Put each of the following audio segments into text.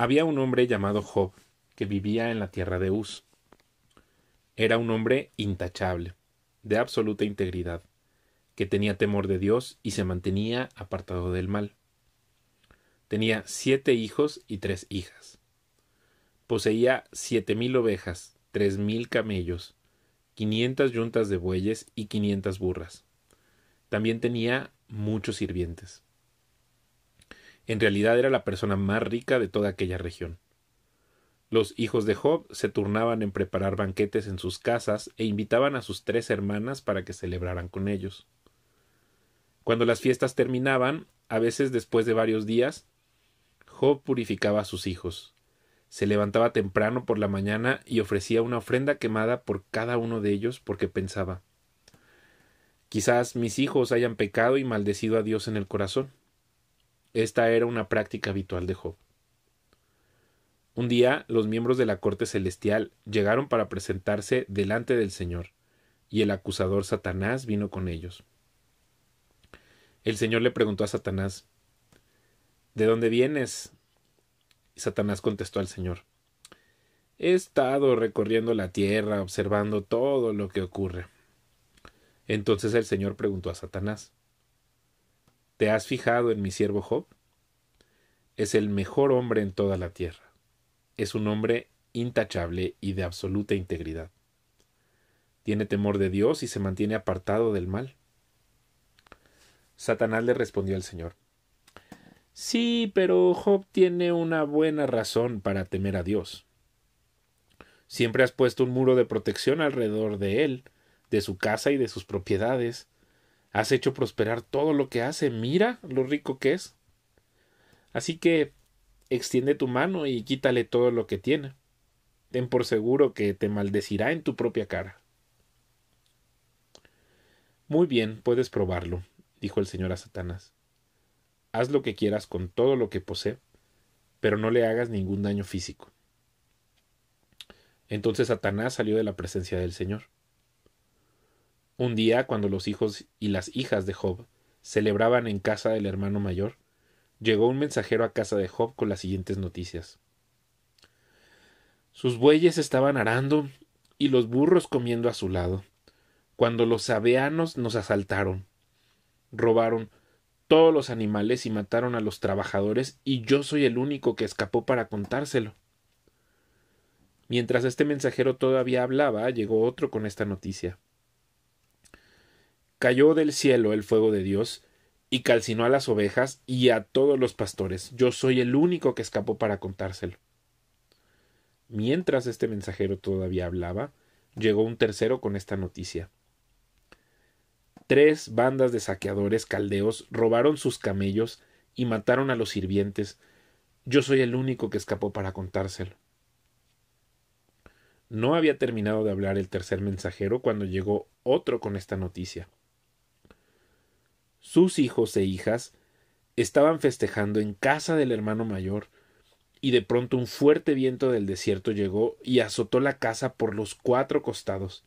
Había un hombre llamado Job, que vivía en la tierra de Uz. Era un hombre intachable, de absoluta integridad, que tenía temor de Dios y se mantenía apartado del mal. Tenía siete hijos y tres hijas. Poseía siete mil ovejas, tres mil camellos, quinientas yuntas de bueyes y quinientas burras. También tenía muchos sirvientes. En realidad era la persona más rica de toda aquella región. Los hijos de Job se turnaban en preparar banquetes en sus casas e invitaban a sus tres hermanas para que celebraran con ellos. Cuando las fiestas terminaban, a veces después de varios días, Job purificaba a sus hijos. Se levantaba temprano por la mañana y ofrecía una ofrenda quemada por cada uno de ellos porque pensaba Quizás mis hijos hayan pecado y maldecido a Dios en el corazón. Esta era una práctica habitual de Job. Un día los miembros de la corte celestial llegaron para presentarse delante del Señor, y el acusador Satanás vino con ellos. El Señor le preguntó a Satanás, ¿De dónde vienes? Satanás contestó al Señor, He estado recorriendo la tierra, observando todo lo que ocurre. Entonces el Señor preguntó a Satanás, ¿Te has fijado en mi siervo Job? Es el mejor hombre en toda la tierra. Es un hombre intachable y de absoluta integridad. Tiene temor de Dios y se mantiene apartado del mal. Satanás le respondió al Señor. Sí, pero Job tiene una buena razón para temer a Dios. Siempre has puesto un muro de protección alrededor de él, de su casa y de sus propiedades, Has hecho prosperar todo lo que hace. Mira lo rico que es. Así que extiende tu mano y quítale todo lo que tiene. Ten por seguro que te maldecirá en tu propia cara. Muy bien, puedes probarlo, dijo el Señor a Satanás. Haz lo que quieras con todo lo que posee, pero no le hagas ningún daño físico. Entonces Satanás salió de la presencia del Señor. Un día, cuando los hijos y las hijas de Job celebraban en casa del hermano mayor, llegó un mensajero a casa de Job con las siguientes noticias. Sus bueyes estaban arando y los burros comiendo a su lado, cuando los sabeanos nos asaltaron, robaron todos los animales y mataron a los trabajadores y yo soy el único que escapó para contárselo. Mientras este mensajero todavía hablaba, llegó otro con esta noticia. Cayó del cielo el fuego de Dios, y calcinó a las ovejas y a todos los pastores. Yo soy el único que escapó para contárselo. Mientras este mensajero todavía hablaba, llegó un tercero con esta noticia. Tres bandas de saqueadores caldeos robaron sus camellos y mataron a los sirvientes. Yo soy el único que escapó para contárselo. No había terminado de hablar el tercer mensajero cuando llegó otro con esta noticia sus hijos e hijas estaban festejando en casa del hermano mayor, y de pronto un fuerte viento del desierto llegó y azotó la casa por los cuatro costados.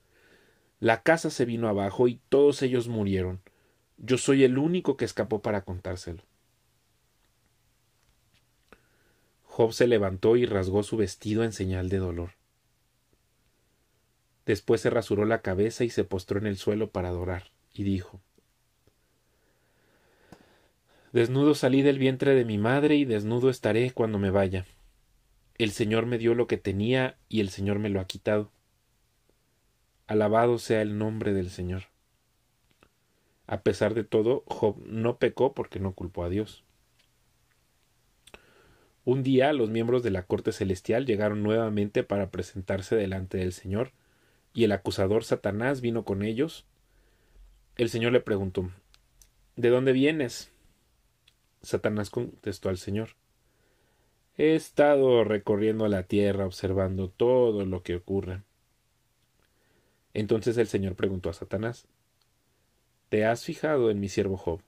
La casa se vino abajo y todos ellos murieron. Yo soy el único que escapó para contárselo. Job se levantó y rasgó su vestido en señal de dolor. Después se rasuró la cabeza y se postró en el suelo para adorar, y dijo Desnudo salí del vientre de mi madre y desnudo estaré cuando me vaya. El Señor me dio lo que tenía y el Señor me lo ha quitado. Alabado sea el nombre del Señor. A pesar de todo, Job no pecó porque no culpó a Dios. Un día los miembros de la corte celestial llegaron nuevamente para presentarse delante del Señor, y el acusador Satanás vino con ellos. El Señor le preguntó ¿De dónde vienes? Satanás contestó al Señor He estado recorriendo la tierra observando todo lo que ocurre. Entonces el Señor preguntó a Satanás ¿Te has fijado en mi siervo Job?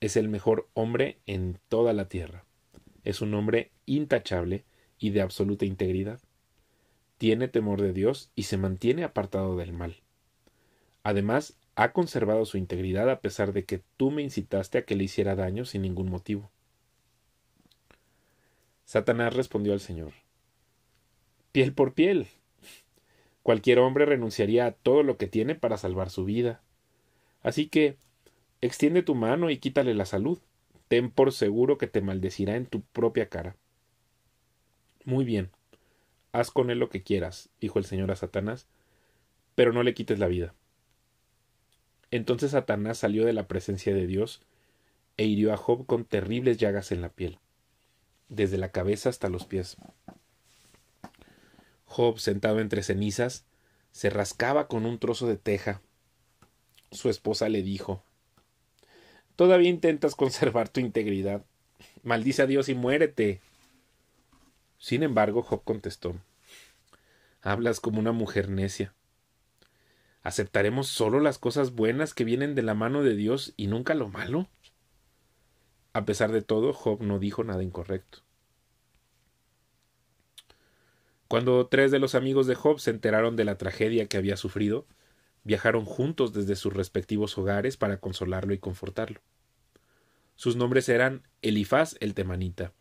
Es el mejor hombre en toda la tierra. Es un hombre intachable y de absoluta integridad. Tiene temor de Dios y se mantiene apartado del mal. Además, ha conservado su integridad a pesar de que tú me incitaste a que le hiciera daño sin ningún motivo. Satanás respondió al Señor Piel por piel. Cualquier hombre renunciaría a todo lo que tiene para salvar su vida. Así que, extiende tu mano y quítale la salud. Ten por seguro que te maldecirá en tu propia cara. Muy bien, haz con él lo que quieras, dijo el Señor a Satanás, pero no le quites la vida. Entonces Satanás salió de la presencia de Dios e hirió a Job con terribles llagas en la piel, desde la cabeza hasta los pies. Job, sentado entre cenizas, se rascaba con un trozo de teja. Su esposa le dijo Todavía intentas conservar tu integridad. Maldice a Dios y muérete. Sin embargo, Job contestó Hablas como una mujer necia. ¿Aceptaremos solo las cosas buenas que vienen de la mano de Dios y nunca lo malo? A pesar de todo, Job no dijo nada incorrecto. Cuando tres de los amigos de Job se enteraron de la tragedia que había sufrido, viajaron juntos desde sus respectivos hogares para consolarlo y confortarlo. Sus nombres eran Elifaz el temanita,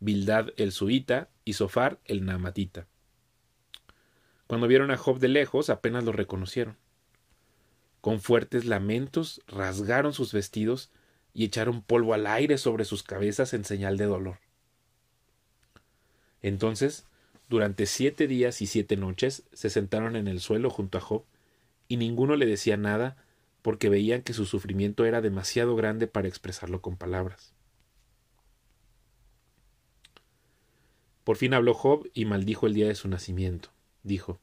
Bildad el suita y Sofar el Namatita. Cuando vieron a Job de lejos, apenas lo reconocieron. Con fuertes lamentos rasgaron sus vestidos y echaron polvo al aire sobre sus cabezas en señal de dolor. Entonces, durante siete días y siete noches se sentaron en el suelo junto a Job, y ninguno le decía nada, porque veían que su sufrimiento era demasiado grande para expresarlo con palabras. Por fin habló Job y maldijo el día de su nacimiento dijo.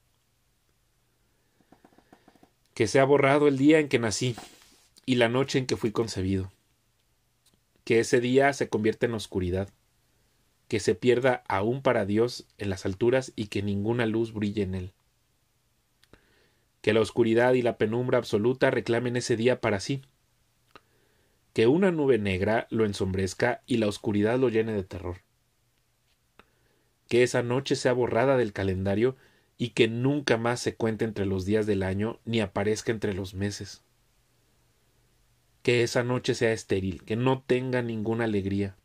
Que sea borrado el día en que nací y la noche en que fui concebido. Que ese día se convierta en oscuridad. Que se pierda aún para Dios en las alturas y que ninguna luz brille en él. Que la oscuridad y la penumbra absoluta reclamen ese día para sí. Que una nube negra lo ensombrezca y la oscuridad lo llene de terror que esa noche sea borrada del calendario y que nunca más se cuente entre los días del año ni aparezca entre los meses. Que esa noche sea estéril, que no tenga ninguna alegría.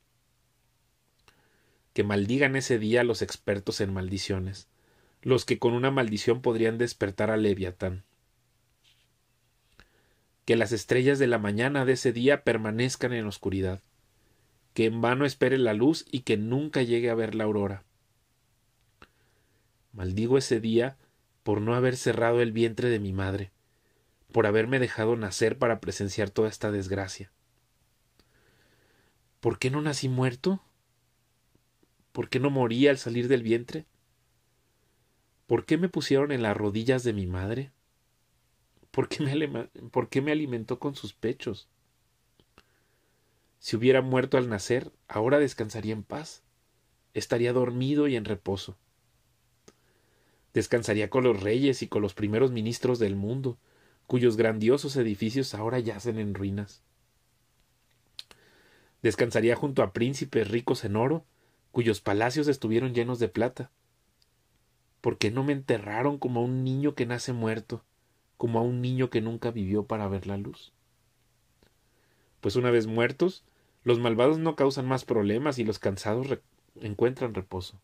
Que maldigan ese día los expertos en maldiciones, los que con una maldición podrían despertar a Leviatán. Que las estrellas de la mañana de ese día permanezcan en oscuridad, que en vano espere la luz y que nunca llegue a ver la aurora Maldigo ese día por no haber cerrado el vientre de mi madre, por haberme dejado nacer para presenciar toda esta desgracia. ¿Por qué no nací muerto? ¿Por qué no morí al salir del vientre? ¿Por qué me pusieron en las rodillas de mi madre? ¿Por qué me, por qué me alimentó con sus pechos? Si hubiera muerto al nacer, ahora descansaría en paz, estaría dormido y en reposo. Descansaría con los reyes y con los primeros ministros del mundo, cuyos grandiosos edificios ahora yacen en ruinas. Descansaría junto a príncipes ricos en oro, cuyos palacios estuvieron llenos de plata. Porque no me enterraron como a un niño que nace muerto, como a un niño que nunca vivió para ver la luz. Pues una vez muertos, los malvados no causan más problemas y los cansados encuentran reposo.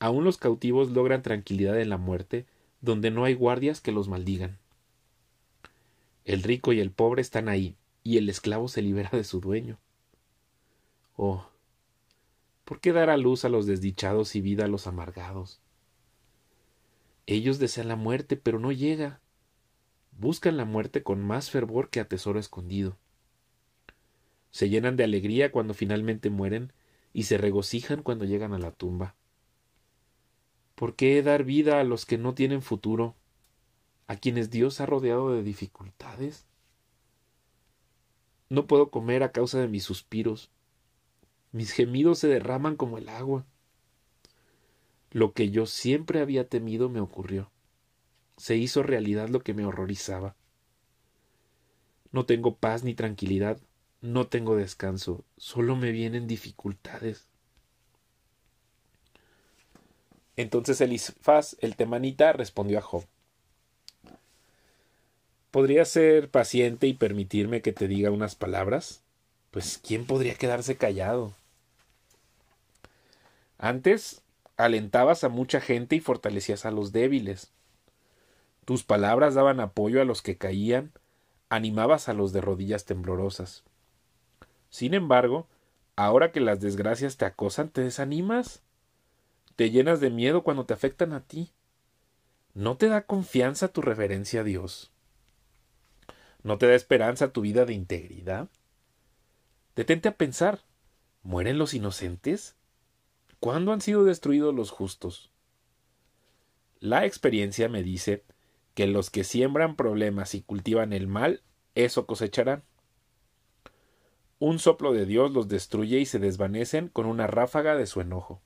Aún los cautivos logran tranquilidad en la muerte, donde no hay guardias que los maldigan. El rico y el pobre están ahí, y el esclavo se libera de su dueño. Oh. ¿Por qué dar a luz a los desdichados y vida a los amargados? Ellos desean la muerte, pero no llega. Buscan la muerte con más fervor que a tesoro escondido. Se llenan de alegría cuando finalmente mueren y se regocijan cuando llegan a la tumba. ¿Por qué dar vida a los que no tienen futuro? ¿A quienes Dios ha rodeado de dificultades? No puedo comer a causa de mis suspiros. Mis gemidos se derraman como el agua. Lo que yo siempre había temido me ocurrió. Se hizo realidad lo que me horrorizaba. No tengo paz ni tranquilidad, no tengo descanso, solo me vienen dificultades. Entonces Elifaz, el temanita, respondió a Job. ¿Podrías ser paciente y permitirme que te diga unas palabras? Pues, ¿quién podría quedarse callado? Antes alentabas a mucha gente y fortalecías a los débiles. Tus palabras daban apoyo a los que caían, animabas a los de rodillas temblorosas. Sin embargo, ahora que las desgracias te acosan, te desanimas. Te llenas de miedo cuando te afectan a ti. No te da confianza tu referencia a Dios. No te da esperanza tu vida de integridad. Detente a pensar. ¿Mueren los inocentes? ¿Cuándo han sido destruidos los justos? La experiencia me dice que los que siembran problemas y cultivan el mal, eso cosecharán. Un soplo de Dios los destruye y se desvanecen con una ráfaga de su enojo.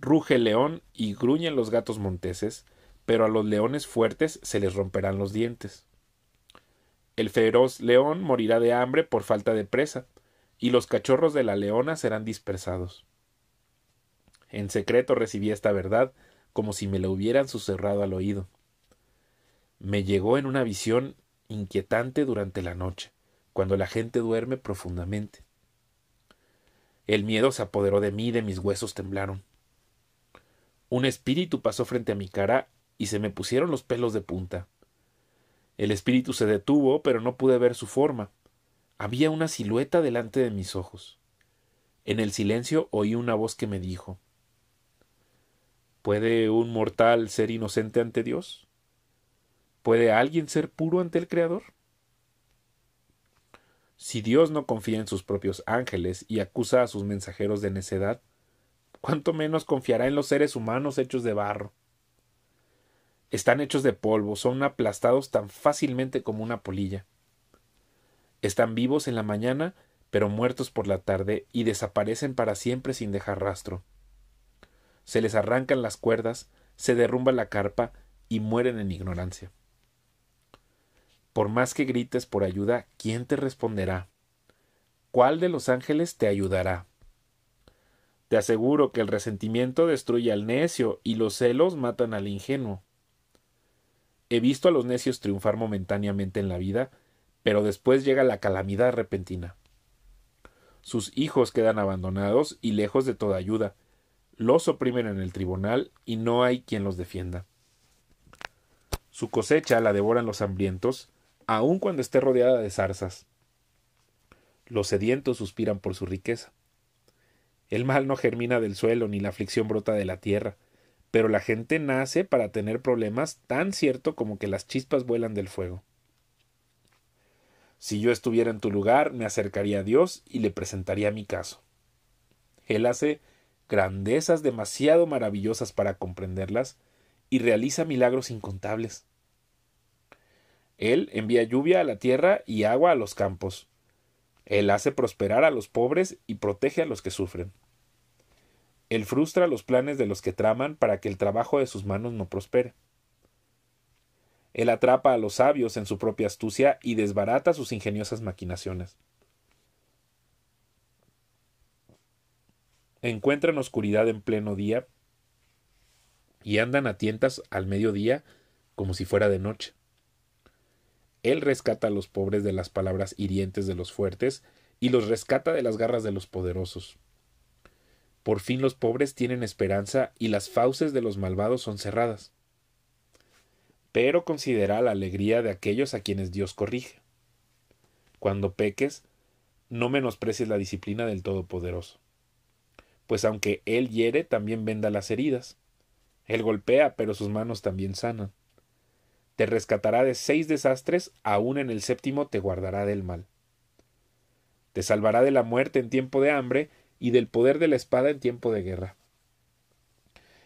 Ruge el león y gruñen los gatos monteses, pero a los leones fuertes se les romperán los dientes. El feroz león morirá de hambre por falta de presa, y los cachorros de la leona serán dispersados. En secreto recibí esta verdad, como si me la hubieran susurrado al oído. Me llegó en una visión inquietante durante la noche, cuando la gente duerme profundamente. El miedo se apoderó de mí, de mis huesos temblaron. Un espíritu pasó frente a mi cara y se me pusieron los pelos de punta. El espíritu se detuvo, pero no pude ver su forma. Había una silueta delante de mis ojos. En el silencio oí una voz que me dijo ¿Puede un mortal ser inocente ante Dios? ¿Puede alguien ser puro ante el Creador? Si Dios no confía en sus propios ángeles y acusa a sus mensajeros de necedad, cuánto menos confiará en los seres humanos hechos de barro. Están hechos de polvo, son aplastados tan fácilmente como una polilla. Están vivos en la mañana, pero muertos por la tarde y desaparecen para siempre sin dejar rastro. Se les arrancan las cuerdas, se derrumba la carpa y mueren en ignorancia. Por más que grites por ayuda, ¿quién te responderá? ¿Cuál de los ángeles te ayudará? Te aseguro que el resentimiento destruye al necio y los celos matan al ingenuo. He visto a los necios triunfar momentáneamente en la vida, pero después llega la calamidad repentina. Sus hijos quedan abandonados y lejos de toda ayuda. Los oprimen en el tribunal y no hay quien los defienda. Su cosecha la devoran los hambrientos, aun cuando esté rodeada de zarzas. Los sedientos suspiran por su riqueza. El mal no germina del suelo, ni la aflicción brota de la tierra. Pero la gente nace para tener problemas tan cierto como que las chispas vuelan del fuego. Si yo estuviera en tu lugar, me acercaría a Dios y le presentaría mi caso. Él hace grandezas demasiado maravillosas para comprenderlas y realiza milagros incontables. Él envía lluvia a la tierra y agua a los campos. Él hace prosperar a los pobres y protege a los que sufren. Él frustra los planes de los que traman para que el trabajo de sus manos no prospere. Él atrapa a los sabios en su propia astucia y desbarata sus ingeniosas maquinaciones. Encuentran oscuridad en pleno día y andan a tientas al mediodía como si fuera de noche. Él rescata a los pobres de las palabras hirientes de los fuertes y los rescata de las garras de los poderosos. Por fin los pobres tienen esperanza y las fauces de los malvados son cerradas. Pero considera la alegría de aquellos a quienes Dios corrige. Cuando peques, no menosprecies la disciplina del Todopoderoso. Pues aunque Él hiere, también venda las heridas. Él golpea, pero sus manos también sanan te rescatará de seis desastres, aún en el séptimo te guardará del mal. Te salvará de la muerte en tiempo de hambre y del poder de la espada en tiempo de guerra.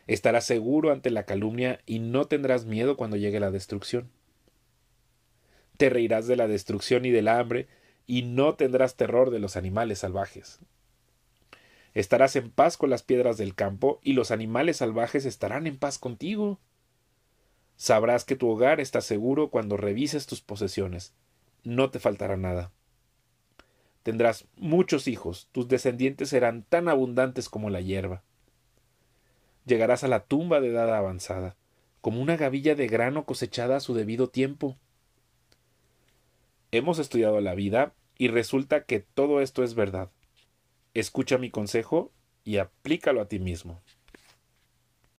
Estarás seguro ante la calumnia y no tendrás miedo cuando llegue la destrucción. Te reirás de la destrucción y del hambre y no tendrás terror de los animales salvajes. Estarás en paz con las piedras del campo y los animales salvajes estarán en paz contigo. Sabrás que tu hogar está seguro cuando revises tus posesiones. No te faltará nada. Tendrás muchos hijos, tus descendientes serán tan abundantes como la hierba. Llegarás a la tumba de edad avanzada, como una gavilla de grano cosechada a su debido tiempo. Hemos estudiado la vida y resulta que todo esto es verdad. Escucha mi consejo y aplícalo a ti mismo.